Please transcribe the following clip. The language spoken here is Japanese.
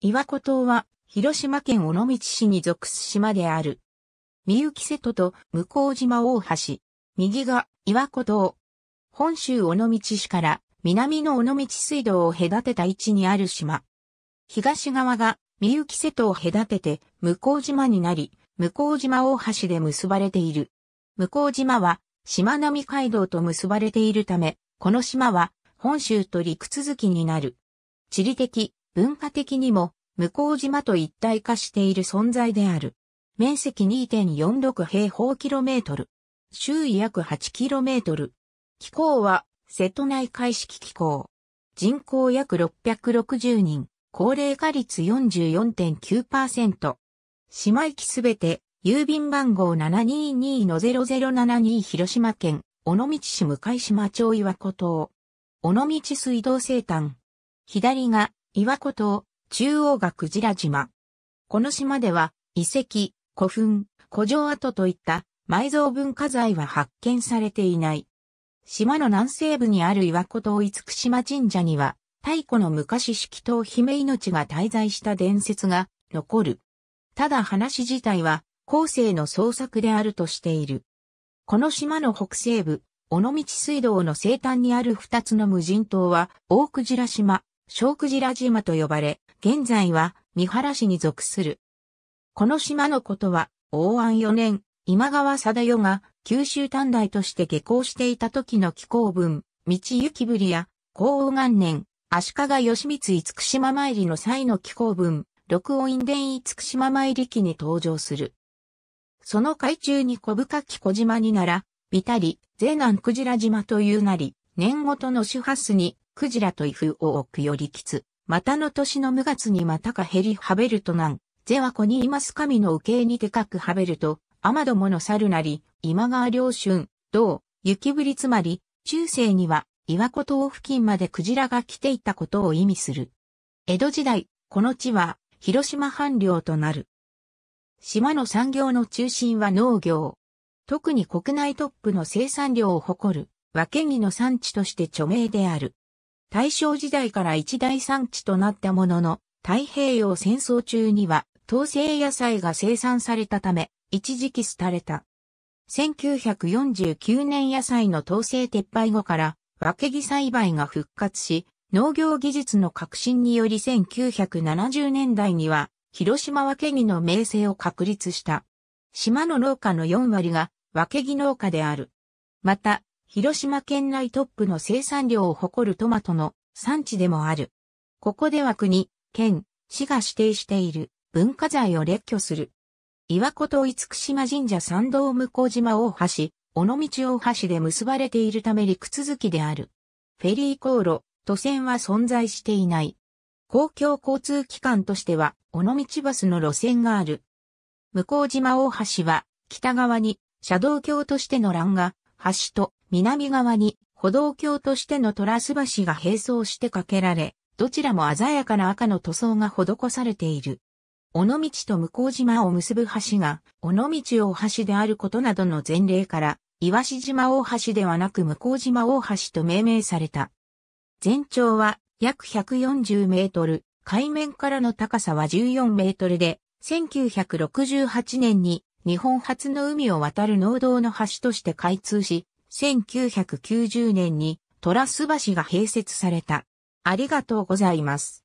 岩子島は、広島県尾道市に属す島である。三幸瀬戸と向島大橋。右が岩子島。本州尾道市から南の尾道水道を隔てた位置にある島。東側が三幸瀬戸を隔てて向島になり、向島大橋で結ばれている。向島は、島並海道と結ばれているため、この島は、本州と陸続きになる。地理的、文化的にも向島と一体化している存在である。面積2.46平方キロメートル。周囲約8キロメートル。気候は瀬戸内海式気候。人口約660人。高齢化率44.9%。島行きすべて、郵便番号722-0072広島県、尾道市向島町岩古島。尾道水道生誕。左が岩古島、中央がクジラ島。この島では、遺跡、古墳、古城跡といった埋蔵文化財は発見されていない。島の南西部にある岩古島厳島神社には、太古の昔式島姫命が滞在した伝説が残る。ただ話自体は、後世の創作であるとしている。この島の北西部、尾道水道の西端にある二つの無人島は、大クジラ島、小クジラ島と呼ばれ、現在は三原市に属する。この島のことは、応安4年、今川貞代が九州短大として下校していた時の気候文、道行ぶりや、高王元年、足利義満厳島参りの際の気候文、六音院伝厳島参り記に登場する。その海中に小深き小島になら、びたり、税南クジラ島というなり、年ごとの周波数にクジラとイフを置くよりきつ、またの年の無月にまたかヘリハベルトなん、ゼワコにいます神の受けにてかくハベルト、アマドモの猿なり、今川良春、同、雪降りつまり、中世には、岩古島付近までクジラが来ていたことを意味する。江戸時代、この地は、広島藩領となる。島の産業の中心は農業。特に国内トップの生産量を誇る、和ケギの産地として著名である。大正時代から一大産地となったものの、太平洋戦争中には、統制野菜が生産されたため、一時期廃れた。1949年野菜の統制撤廃後から、わけぎ栽培が復活し、農業技術の革新により1970年代には、広島わけぎの名声を確立した。島の農家の4割が、わけぎ農家である。また、広島県内トップの生産量を誇るトマトの産地でもある。ここでは国、県、市が指定している文化財を列挙する。岩子と福島神社参道向島大橋、尾道大橋で結ばれているため陸続きである。フェリー航路、都線は存在していない。公共交通機関としては、尾道バスの路線がある。向島大橋は、北側に、車道橋としての欄が、橋と南側に歩道橋としてのトラス橋が並走して架けられ、どちらも鮮やかな赤の塗装が施されている。尾道と向島を結ぶ橋が、尾道大橋であることなどの前例から、岩島大橋ではなく向島大橋と命名された。全長は約140メートル、海面からの高さは14メートルで、1968年に日本初の海を渡る農道の橋として開通し、1990年にトラス橋が併設された。ありがとうございます。